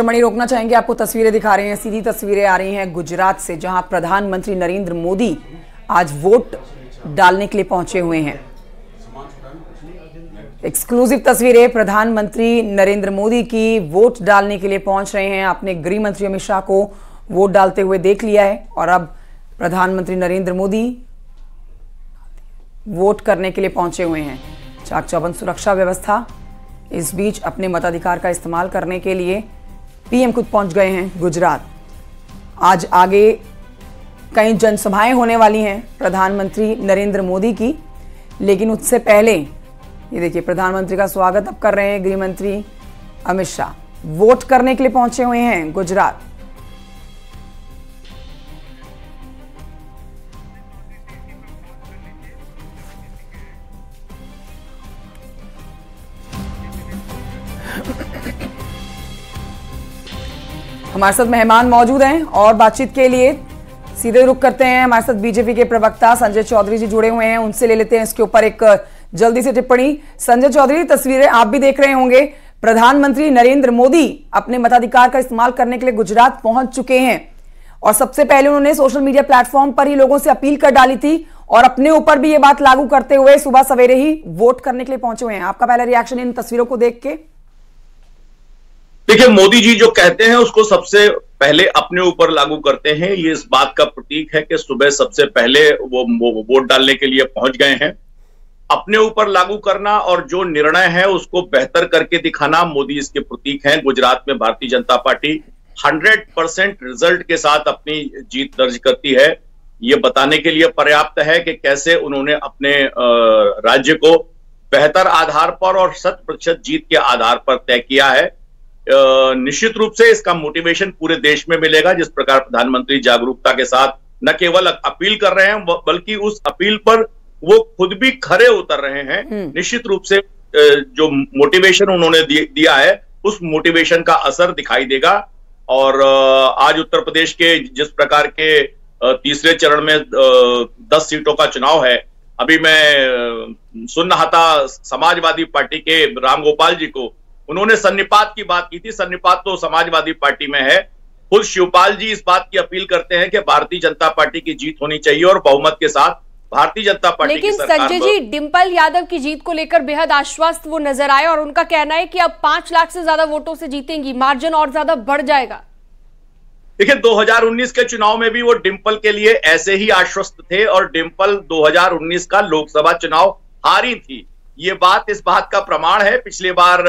मणि रोकना चाहेंगे आपको तस्वीरें दिखा रहे हैं सीधी तस्वीरें आ रही हैं गुजरात से जहां प्रधानमंत्री नरेंद्र मोदी आज वोट डालने के लिए पहुंचे हुए हैं एक्सक्लूसिव तस्वीरें प्रधानमंत्री नरेंद्र मोदी की वोट डालने के लिए पहुंच रहे हैं आपने गृह मंत्री अमित शाह को वोट डालते हुए देख लिया है और अब प्रधानमंत्री नरेंद्र मोदी वोट करने के लिए पहुंचे हुए हैं चाक चौबंद सुरक्षा व्यवस्था इस बीच अपने मताधिकार का इस्तेमाल करने के लिए पीएम खुद पहुंच गए हैं गुजरात आज आगे कई जनसभाएं होने वाली हैं प्रधानमंत्री नरेंद्र मोदी की लेकिन उससे पहले ये देखिए प्रधानमंत्री का स्वागत अब कर रहे हैं गृहमंत्री अमित शाह वोट करने के लिए पहुंचे हुए हैं गुजरात हमारे साथ मेहमान मौजूद हैं और बातचीत के लिए सीधे रुख करते हैं हमारे साथ बीजेपी के प्रवक्ता संजय चौधरी जी जुड़े हुए हैं उनसे ले लेते हैं इसके ऊपर एक जल्दी से टिप्पणी संजय चौधरी तस्वीरें आप भी देख रहे होंगे प्रधानमंत्री नरेंद्र मोदी अपने मताधिकार का इस्तेमाल करने के लिए गुजरात पहुंच चुके हैं और सबसे पहले उन्होंने सोशल मीडिया प्लेटफॉर्म पर ही लोगों से अपील कर डाली थी और अपने ऊपर भी ये बात लागू करते हुए सुबह सवेरे ही वोट करने के लिए पहुंचे हुए हैं आपका पहला रिएक्शन इन तस्वीरों को देख के देखिए मोदी जी जो कहते हैं उसको सबसे पहले अपने ऊपर लागू करते हैं ये इस बात का प्रतीक है कि सुबह सबसे पहले वो वोट डालने के लिए पहुंच गए हैं अपने ऊपर लागू करना और जो निर्णय है उसको बेहतर करके दिखाना मोदी इसके प्रतीक हैं गुजरात में भारतीय जनता पार्टी 100 परसेंट रिजल्ट के साथ अपनी जीत दर्ज करती है ये बताने के लिए पर्याप्त है कि कैसे उन्होंने अपने राज्य को बेहतर आधार पर और शत प्रतिशत जीत के आधार पर तय किया है निश्चित रूप से इसका मोटिवेशन पूरे देश में मिलेगा जिस प्रकार प्रधानमंत्री जागरूकता के साथ न केवल अपील कर रहे हैं बल्कि उस अपील पर वो खुद भी खरे उतर रहे हैं हम्म। निश्चित रूप से जो मोटिवेशन उन्होंने दिया है उस मोटिवेशन का असर दिखाई देगा और आज उत्तर प्रदेश के जिस प्रकार के तीसरे चरण में दस सीटों का चुनाव है अभी मैं सुन रहा था समाजवादी पार्टी के रामगोपाल जी को उन्होंने सन्निपात की बात की थी सन्निपात तो समाजवादी पार्टी में है खुद शिवपाल जी इस बात की अपील करते हैं कि भारतीय जनता पार्टी की जीत होनी चाहिए और बहुमत के साथ भारतीय जनता पार्टी लेकिन संजय जी डिंपल यादव की जीत को लेकर बेहद आश्वस्त वो नजर आए और उनका कहना है कि अब पांच लाख से ज्यादा वोटों से जीतेंगी मार्जिन और ज्यादा बढ़ जाएगा देखिए 2019 के चुनाव में भी वो डिंपल के लिए ऐसे ही आश्वस्त थे और डिंपल 2019 का लोकसभा चुनाव हारी थी ये बात इस बात का प्रमाण है पिछले बार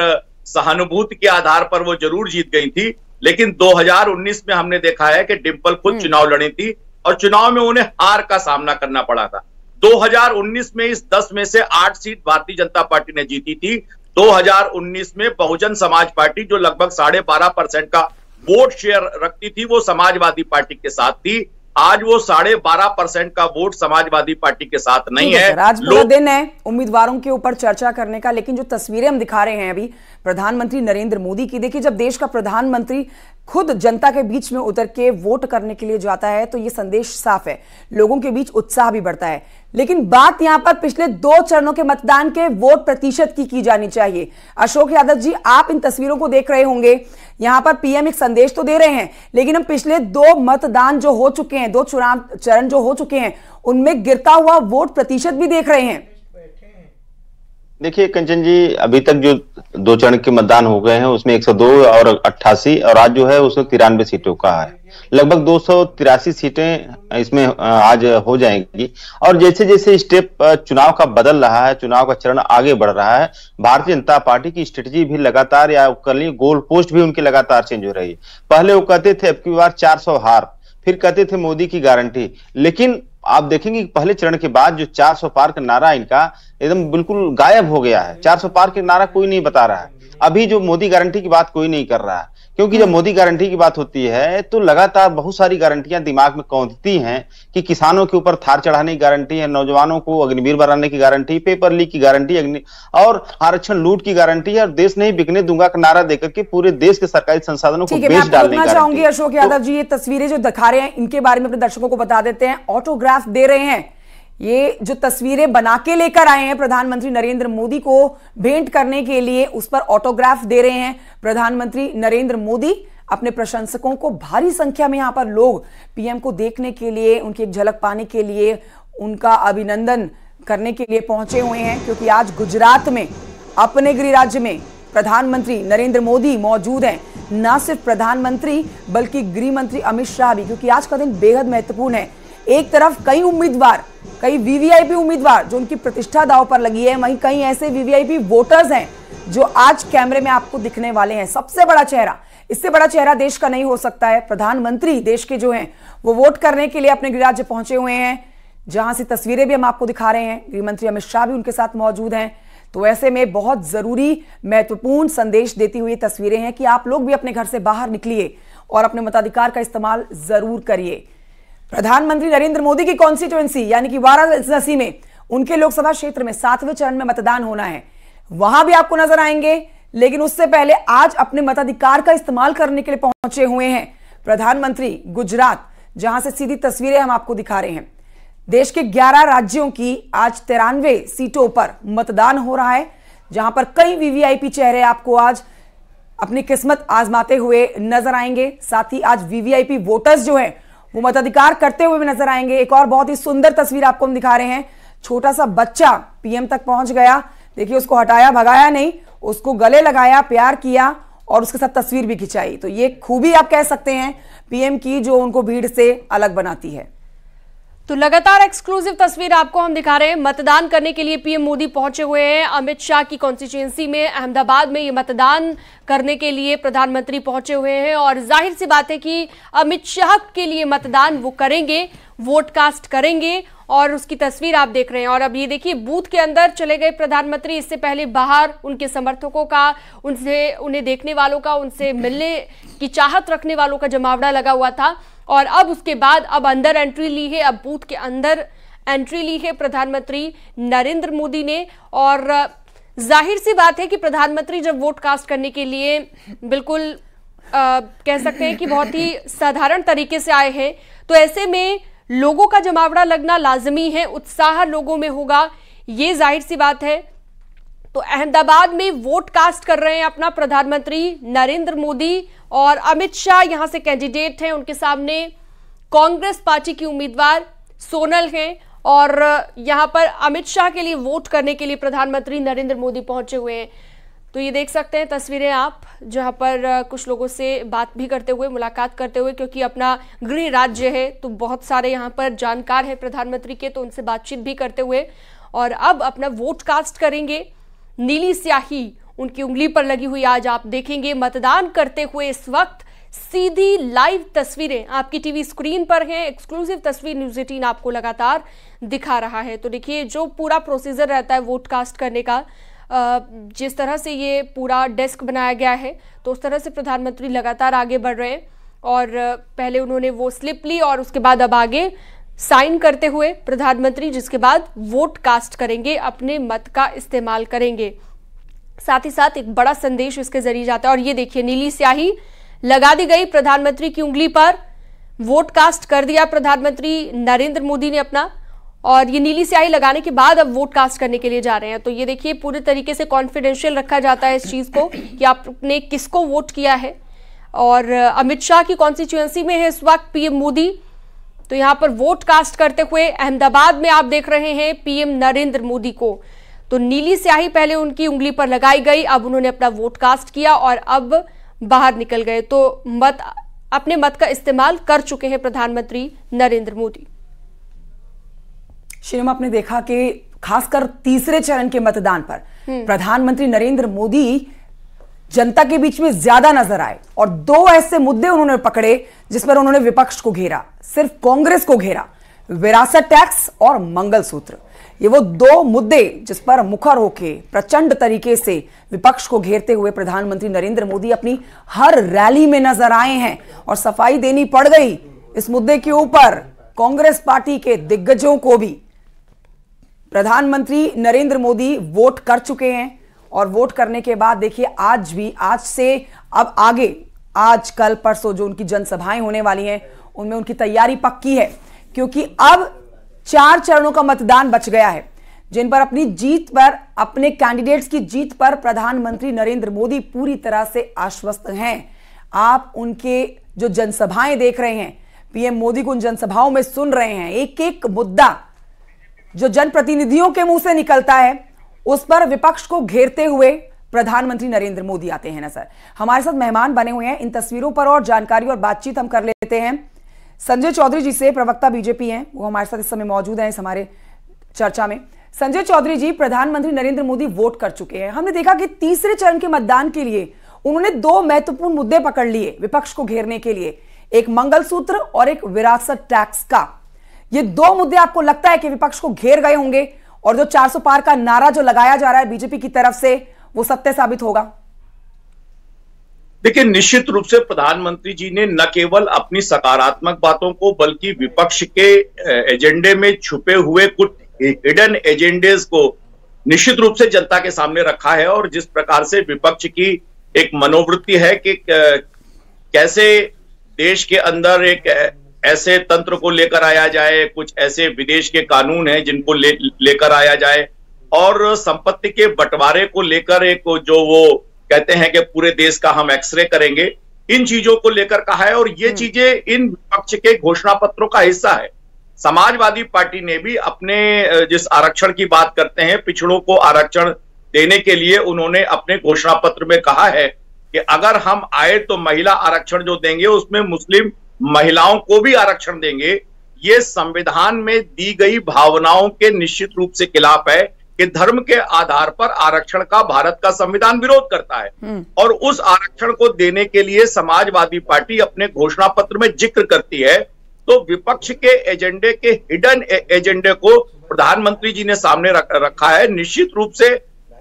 सहानुभूति के आधार पर वो जरूर जीत गई थी लेकिन 2019 में हमने देखा है कि डिम्पल खुद हम्म। चुनाव लड़ी थी और चुनाव में उन्हें हार का सामना करना पड़ा था 2019 में इस 10 में से 8 सीट भारतीय जनता पार्टी ने जीती थी 2019 में बहुजन समाज पार्टी जो लगभग साढ़े बारह परसेंट का वोट शेयर रखती थी वो समाजवादी पार्टी के साथ थी आज वो साढ़े बारह परसेंट का वोट समाजवादी पार्टी के साथ नहीं है आज दो दिन है उम्मीदवारों के ऊपर चर्चा करने का लेकिन जो तस्वीरें हम दिखा रहे हैं अभी प्रधानमंत्री नरेंद्र मोदी की देखिए जब देश का प्रधानमंत्री खुद जनता के बीच में उतर के वोट करने के लिए जाता है तो ये संदेश साफ है लोगों के बीच उत्साह भी बढ़ता है लेकिन बात यहां पर पिछले दो चरणों के मतदान के वोट प्रतिशत की की जानी चाहिए अशोक यादव जी आप इन तस्वीरों को देख रहे होंगे यहां पर पीएम एक संदेश तो दे रहे हैं लेकिन हम पिछले दो मतदान जो हो चुके हैं दो चुनाव चरण जो हो चुके हैं उनमें गिरता हुआ वोट प्रतिशत भी देख रहे हैं देखिए कंचन जी अभी तक जो दो चरण के मतदान हो गए हैं उसमें 102 और 88 और आज जो है उसमें तिरानवे सीटों का है लगभग दो सीटें इसमें आज हो जाएंगी और जैसे जैसे स्टेप चुनाव का बदल रहा है चुनाव का चरण आगे बढ़ रहा है भारतीय जनता पार्टी की स्ट्रेटजी भी लगातार या कर ली गोल पोस्ट भी उनकी लगातार चेंज हो रही है पहले वो कहते थे अब की बार चार हार फिर कहते थे मोदी की गारंटी लेकिन आप देखेंगे पहले चरण के बाद जो 400 पार का नारा इनका एकदम बिल्कुल गायब हो गया है 400 पार के नारा कोई नहीं बता रहा है अभी जो मोदी गारंटी की बात कोई नहीं कर रहा है क्योंकि जब हम्म। मोदी गारंटी की बात होती है तो लगातार बहुत सारी गारंटियां दिमाग में कौंधती हैं कि किसानों के ऊपर थार चढ़ाने की गारंटी है नौजवानों को अग्निवीर बनाने की गारंटी पेपर लीक की गारंटी अग्नि और आरक्षण लूट की गारंटी है और देश नहीं बिकने दूंगा का नारा देकर के पूरे देश के सरकारी संसाधनों को बेच डालने चाहूंगी अशोक यादव तो जी ये तस्वीरें जो दिखा रहे हैं इनके बारे में अपने दर्शकों को बता देते हैं ऑटोग्राफ दे रहे हैं ये जो तस्वीरें बना के लेकर आए हैं प्रधानमंत्री नरेंद्र मोदी को भेंट करने के लिए उस पर ऑटोग्राफ दे रहे हैं प्रधानमंत्री नरेंद्र मोदी अपने प्रशंसकों को भारी संख्या में यहां पर लोग पीएम को देखने के लिए उनकी एक झलक पाने के लिए उनका अभिनंदन करने के लिए पहुंचे हुए हैं क्योंकि आज गुजरात में अपने गृह राज्य में प्रधानमंत्री नरेंद्र मोदी मौजूद हैं ना सिर्फ प्रधानमंत्री बल्कि गृह मंत्री अमित शाह भी क्योंकि आज का दिन बेहद महत्वपूर्ण है एक तरफ कई उम्मीदवार कई वीवीआईपी उम्मीदवार जो उनकी प्रतिष्ठा दाव पर लगी है वहीं कई ऐसे वीवीआईपी वोटर्स हैं जो आज कैमरे में आपको दिखने वाले हैं सबसे बड़ा चेहरा इससे बड़ा चेहरा देश का नहीं हो सकता है प्रधानमंत्री देश के जो हैं वो वोट करने के लिए अपने गृह राज्य पहुंचे हुए हैं जहां से तस्वीरें भी हम आपको दिखा रहे हैं गृह मंत्री अमित शाह भी उनके साथ मौजूद हैं तो ऐसे में बहुत जरूरी महत्वपूर्ण संदेश देती हुई तस्वीरें हैं कि आप लोग भी अपने घर से बाहर निकलिए और अपने मताधिकार का इस्तेमाल जरूर करिए प्रधानमंत्री नरेंद्र मोदी की कॉन्स्टिट्युएंसी यानी कि वाराणसी में उनके लोकसभा क्षेत्र में सातवें चरण में मतदान होना है वहां भी आपको नजर आएंगे लेकिन उससे पहले आज अपने मताधिकार का इस्तेमाल करने के लिए पहुंचे हुए हैं प्रधानमंत्री गुजरात जहां से सीधी तस्वीरें हम आपको दिखा रहे हैं देश के 11 राज्यों की आज तिरानवे सीटों पर मतदान हो रहा है जहां पर कई वीवीआईपी चेहरे आपको आज अपनी किस्मत आजमाते हुए नजर आएंगे साथ ही आज वीवीआईपी वोटर्स जो हैं वो मताधिकार करते हुए भी नजर आएंगे एक और बहुत ही सुंदर तस्वीर आपको हम दिखा रहे हैं छोटा सा बच्चा पीएम तक पहुंच गया देखिए उसको हटाया भगाया नहीं उसको गले लगाया प्यार किया और उसके साथ तस्वीर भी खिंचाई तो ये खूबी आप कह सकते हैं पीएम की जो उनको भीड़ से अलग बनाती है तो लगातार एक्सक्लूसिव तस्वीर आपको हम दिखा रहे हैं मतदान करने के लिए पीएम मोदी पहुंचे हुए हैं अमित शाह की कॉन्स्टिट्युएंसी में अहमदाबाद में ये मतदान करने के लिए प्रधानमंत्री पहुंचे हुए हैं और जाहिर सी बात है कि अमित शाह के लिए मतदान वो करेंगे वोट कास्ट करेंगे और उसकी तस्वीर आप देख रहे हैं और अब ये देखिए बूथ के अंदर चले गए प्रधानमंत्री इससे पहले बाहर उनके समर्थकों का उनसे उन्हें देखने वालों का उनसे मिलने की चाहत रखने वालों का जमावड़ा लगा हुआ था और अब उसके बाद अब अंदर एंट्री ली है अब बूथ के अंदर एंट्री ली है प्रधानमंत्री नरेंद्र मोदी ने और जाहिर सी बात है कि प्रधानमंत्री जब वोट कास्ट करने के लिए बिल्कुल आ, कह सकते हैं कि बहुत ही साधारण तरीके से आए हैं तो ऐसे में लोगों का जमावड़ा लगना लाजमी है उत्साह लोगों में होगा ये जाहिर सी बात है तो अहमदाबाद में वोट कास्ट कर रहे हैं अपना प्रधानमंत्री नरेंद्र मोदी और अमित शाह यहां से कैंडिडेट हैं उनके सामने कांग्रेस पार्टी की उम्मीदवार सोनल हैं और यहां पर अमित शाह के लिए वोट करने के लिए प्रधानमंत्री नरेंद्र मोदी पहुंचे हुए हैं तो ये देख सकते हैं तस्वीरें आप जहां पर कुछ लोगों से बात भी करते हुए मुलाकात करते हुए क्योंकि अपना गृह राज्य है तो बहुत सारे यहां पर जानकार हैं प्रधानमंत्री के तो उनसे बातचीत भी करते हुए और अब अपना वोट कास्ट करेंगे नीली स्याही उनकी उंगली पर लगी हुई आज आप देखेंगे मतदान करते हुए इस वक्त सीधी लाइव तस्वीरें आपकी टीवी स्क्रीन पर हैं एक्सक्लूसिव तस्वीर न्यूज एटीन आपको लगातार दिखा रहा है तो देखिए जो पूरा प्रोसीजर रहता है वोट कास्ट करने का जिस तरह से ये पूरा डेस्क बनाया गया है तो उस तरह से प्रधानमंत्री लगातार आगे बढ़ रहे हैं और पहले उन्होंने वो स्लिप ली और उसके बाद अब आगे साइन करते हुए प्रधानमंत्री जिसके बाद वोट कास्ट करेंगे अपने मत का इस्तेमाल करेंगे साथ ही साथ एक बड़ा संदेश इसके जरिए जाता है और ये देखिए नीली स्याही लगा दी गई प्रधानमंत्री की उंगली पर वोट कास्ट कर दिया प्रधानमंत्री नरेंद्र मोदी ने अपना और ये नीली स्याही लगाने के बाद अब वोट कास्ट करने के लिए जा रहे हैं तो ये देखिए पूरे तरीके से कॉन्फिडेंशियल रखा जाता है इस चीज़ को कि आपने किसको वोट किया है और अमित शाह की कॉन्स्टिट्यूएंसी में है इस वक्त पीएम मोदी तो यहां पर वोट कास्ट करते हुए अहमदाबाद में आप देख रहे हैं पीएम नरेंद्र मोदी को तो नीली स्याही पहले उनकी उंगली पर लगाई गई अब उन्होंने अपना वोट कास्ट किया और अब बाहर निकल गए तो मत अपने मत का इस्तेमाल कर चुके हैं प्रधानमंत्री नरेंद्र मोदी श्रीम आपने देखा कि खासकर तीसरे चरण के मतदान पर हम्म। प्रधानमंत्री नरेंद्र मोदी जनता के बीच में ज्यादा नजर आए और दो ऐसे मुद्दे उन्होंने पकड़े जिस पर उन्होंने विपक्ष को घेरा सिर्फ कांग्रेस को घेरा विरासत टैक्स और मंगलसूत्र ये वो दो मुद्दे जिस पर मुखर होके प्रचंड तरीके से विपक्ष को घेरते हुए प्रधानमंत्री नरेंद्र मोदी अपनी हर रैली में नजर आए हैं और सफाई देनी पड़ गई इस मुद्दे के ऊपर कांग्रेस पार्टी के दिग्गजों को भी प्रधानमंत्री नरेंद्र मोदी वोट कर चुके हैं और वोट करने के बाद देखिए आज भी आज से अब आगे आज कल परसों जो उनकी जनसभाएं होने वाली हैं उनमें उनकी तैयारी पक्की है क्योंकि अब चार चरणों का मतदान बच गया है जिन पर अपनी जीत पर अपने कैंडिडेट्स की जीत पर प्रधानमंत्री नरेंद्र मोदी पूरी तरह से आश्वस्त हैं आप उनके जो जनसभाएं देख रहे हैं पीएम मोदी को उन जनसभाओं में सुन रहे हैं एक एक मुद्दा जो जनप्रतिनिधियों के मुंह से निकलता है उस पर विपक्ष को घेरते हुए प्रधानमंत्री नरेंद्र मोदी आते हैं नजर हमारे साथ मेहमान बने हुए हैं इन तस्वीरों पर और जानकारी और बातचीत हम कर लेते हैं संजय चौधरी जी से प्रवक्ता बीजेपी हैं वो हमारे साथ इस समय मौजूद हैं इस हमारे चर्चा में संजय चौधरी जी प्रधानमंत्री नरेंद्र मोदी वोट कर चुके हैं हमने देखा कि तीसरे चरण के मतदान के लिए उन्होंने दो महत्वपूर्ण मुद्दे पकड़ लिए विपक्ष को घेरने के लिए एक मंगलसूत्र और एक विरासत टैक्स का ये दो मुद्दे आपको लगता है कि विपक्ष को घेर गए होंगे और जो 400 पार का नारा जो लगाया जा रहा है बीजेपी की तरफ से वो सत्य साबित होगा देखिए निश्चित रूप से प्रधानमंत्री जी ने न केवल अपनी सकारात्मक बातों को बल्कि विपक्ष के एजेंडे में छुपे हुए कुछ हिडन एजेंडे को निश्चित रूप से जनता के सामने रखा है और जिस प्रकार से विपक्ष की एक मनोवृत्ति है कि कैसे देश के अंदर एक ऐसे तंत्र को लेकर आया जाए कुछ ऐसे विदेश के कानून है जिनको ले लेकर आया जाए और संपत्ति के बंटवारे को लेकर एक जो वो कहते हैं कि पूरे देश का हम एक्सरे करेंगे इन चीजों को लेकर कहा है और ये हम्म। चीजें इन विपक्ष के घोषणा पत्रों का हिस्सा है समाजवादी पार्टी ने भी अपने जिस आरक्षण की बात करते हैं पिछड़ों को आरक्षण देने के लिए उन्होंने अपने घोषणा पत्र में कहा है कि अगर हम आए तो महिला आरक्षण जो देंगे उसमें मुस्लिम महिलाओं को भी आरक्षण देंगे ये संविधान में दी गई भावनाओं के निश्चित रूप से खिलाफ है कि धर्म के आधार पर आरक्षण का भारत का संविधान विरोध करता है हम्म। और उस आरक्षण को देने के लिए समाजवादी पार्टी अपने घोषणा पत्र में जिक्र करती है तो विपक्ष के एजेंडे के हिडन एजेंडे को प्रधानमंत्री जी ने सामने रखा है निश्चित रूप से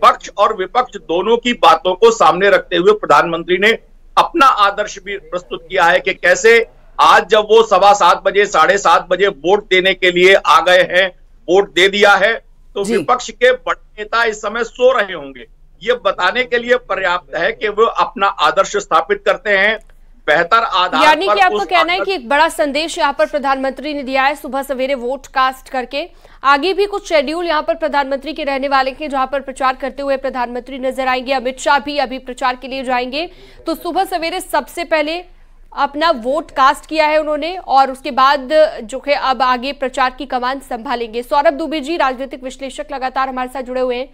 पक्ष और विपक्ष दोनों की बातों को सामने रखते हुए प्रधानमंत्री ने अपना आदर्श भी प्रस्तुत किया है कि कैसे आज जब वो सवा सात बजे साढ़े सात बजे वोट देने के लिए आ गए हैं वोट दे दिया है तो विपक्ष के बड़े नेता इस समय सो रहे होंगे ये बताने के लिए पर्याप्त है कि वो अपना आदर्श स्थापित करते हैं बेहतर आधार यानी कि आपको कहना है कि एक बड़ा संदेश यहाँ पर प्रधानमंत्री ने दिया है सुबह सवेरे वोट कास्ट करके आगे भी कुछ शेड्यूल यहाँ पर प्रधानमंत्री के रहने वाले हैं जहाँ पर प्रचार करते हुए प्रधानमंत्री नजर आएंगे अमित शाह भी अभी प्रचार के लिए जाएंगे तो सुबह सवेरे सबसे पहले अपना वोट कास्ट किया है उन्होंने और उसके बाद जो है अब आगे प्रचार की कमान संभालेंगे सौरभ दुबे जी राजनीतिक विश्लेषक लगातार हमारे साथ जुड़े हुए हैं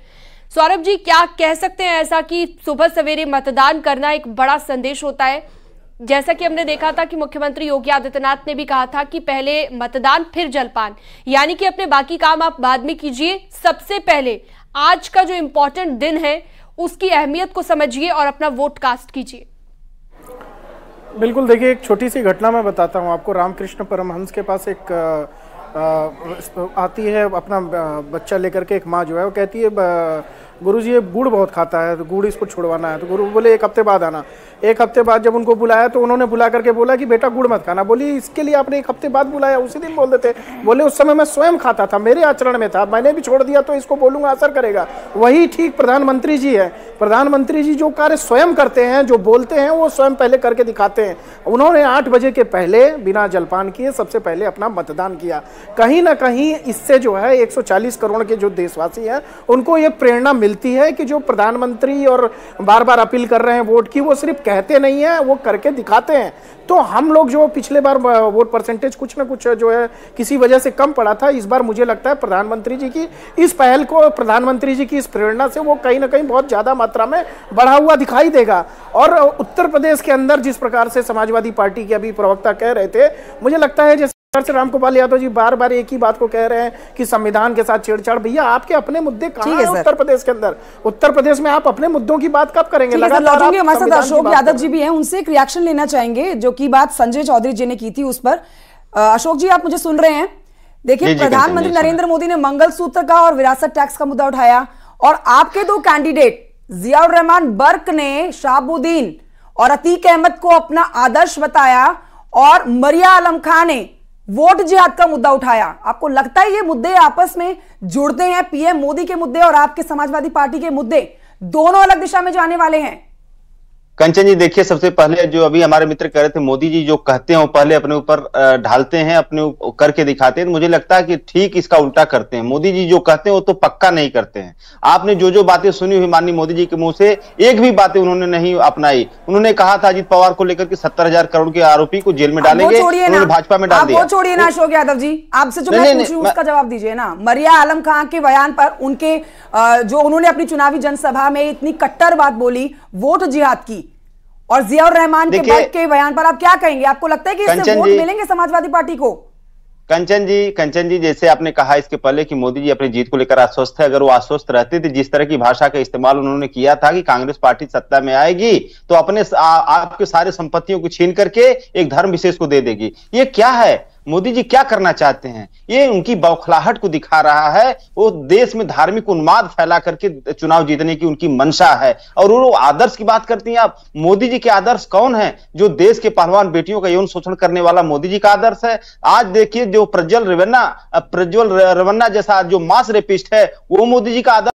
सौरभ जी क्या कह सकते हैं ऐसा कि सुबह सवेरे मतदान करना एक बड़ा संदेश होता है जैसा कि हमने देखा था कि मुख्यमंत्री योगी आदित्यनाथ ने भी कहा था कि पहले मतदान फिर जलपान यानी कि अपने बाकी काम आप बाद में कीजिए सबसे पहले आज का जो इम्पोर्टेंट दिन है उसकी अहमियत को समझिए और अपना वोट कास्ट कीजिए बिल्कुल देखिए एक छोटी सी घटना मैं बताता हूँ आपको रामकृष्ण परमहंस के पास एक आ, आती है अपना बच्चा लेकर के एक माँ जो है वो कहती है गुरु जी ये गुड़ बहुत खाता है तो गुड़ इसको छुड़वाना है तो गुरु बोले एक हफ्ते बाद आना एक हफ्ते बाद जब उनको बुलाया तो उन्होंने बुला करके बोला कि बेटा गुड़ मत खाना बोली इसके लिए आपने एक हफ्ते बाद बुलाया उसी दिन बोल देते बोले उस समय मैं स्वयं खाता था मेरे आचरण में था मैंने भी छोड़ दिया तो इसको बोलूँगा असर करेगा वही ठीक प्रधानमंत्री जी है प्रधानमंत्री जी जो कार्य स्वयं करते हैं जो बोलते हैं वो स्वयं पहले करके दिखाते हैं उन्होंने आठ बजे के पहले बिना जलपान किए सबसे पहले अपना मतदान किया कहीं ना कहीं इससे जो है 140 करोड़ के जो देशवासी हैं उनको ये प्रेरणा मिलती है कि जो प्रधानमंत्री और बार बार अपील कर रहे हैं वोट की वो सिर्फ कहते नहीं हैं वो करके दिखाते हैं तो हम लोग जो पिछले बार वोट परसेंटेज कुछ ना कुछ जो है किसी वजह से कम पड़ा था इस बार मुझे लगता है प्रधानमंत्री जी की इस पहल को प्रधानमंत्री जी की इस प्रेरणा से वो कहीं ना कहीं बहुत ज़्यादा मात्रा में बढ़ा हुआ दिखाई देगा और उत्तर प्रदेश के अंदर जिस प्रकार से समाजवादी पार्टी के अभी प्रवक्ता कह रहे थे मुझे लगता है जैसे से राम यादव जी बार बार एक ही बात को कह रहे हैं कि संविधान के साथ छेड़छाड़ भैया आपके अपने मुद्दे कहाँ है उत्तर प्रदेश के अंदर उत्तर प्रदेश में आप अपने मुद्दों की बात कब करेंगे लौटेंगे हमारे साथ अशोक यादव जी भी हैं उनसे एक रिएक्शन लेना चाहेंगे जो की बात संजय चौधरी जी ने की थी उस पर अशोक जी आप मुझे सुन रहे हैं देखिए प्रधानमंत्री नरेंद्र मोदी ने मंगलसूत्र का और विरासत टैक्स का मुद्दा उठाया और आपके दो कैंडिडेट जियाउर रहमान बर्क ने शाहबुद्दीन और अतीक अहमद को अपना आदर्श बताया और मरिया आलम खान ने वोट जिहाद का मुद्दा उठाया आपको लगता है ये मुद्दे आपस में जुड़ते हैं पीएम मोदी के मुद्दे और आपके समाजवादी पार्टी के मुद्दे दोनों अलग दिशा में जाने वाले हैं कंचन जी देखिए सबसे पहले जो अभी हमारे मित्र कह रहे थे मोदी जी जो कहते हैं वो पहले अपने ऊपर ढालते हैं अपने करके दिखाते हैं तो मुझे लगता है कि ठीक इसका उल्टा करते हैं मोदी जी जो कहते हैं वो तो पक्का नहीं करते हैं आपने जो जो बातें सुनी हुई माननीय मोदी जी के मुंह से एक भी बातें उन्होंने नहीं अपनाई उन्होंने कहा था अजित पवार को लेकर के सत्तर करोड़ के आरोपी को जेल में डालेंगे भाजपा में डाल दिया छोड़िए ना अशोक यादव जी आपसे उसका जवाब दीजिए ना मरिया आलम खान के बयान पर उनके जो उन्होंने अपनी चुनावी जनसभा में इतनी कट्टर बात बोली वोट जिहाद की और जियाउर रहमान के बग के बयान पर आप क्या कहेंगे आपको लगता है कि इससे वोट मिलेंगे समाजवादी पार्टी को कंचन जी कंचन जी जैसे आपने कहा इसके पहले कि मोदी जी अपनी जीत को लेकर आश्वस्त है अगर वो आश्वस्त रहते थे जिस तरह की भाषा का इस्तेमाल उन्होंने किया था कि कांग्रेस पार्टी सत्ता में आएगी तो अपने आ, आपके सारे संपत्तियों को छीन करके एक धर्म विशेष को दे देगी ये क्या है मोदी जी क्या करना चाहते हैं ये उनकी बौखलाहट को दिखा रहा है वो देश में धार्मिक उन्माद फैला करके चुनाव जीतने की उनकी मंशा है और वो आदर्श की बात करती हैं आप मोदी जी के आदर्श कौन है जो देश के पहलवान बेटियों का यौन शोषण करने वाला मोदी जी का आदर्श है आज देखिए जो प्रज्वल रेवन्ना प्रज्वल रेवन्ना जैसा जो मास रेपिस्ट है वो मोदी जी का आदर्श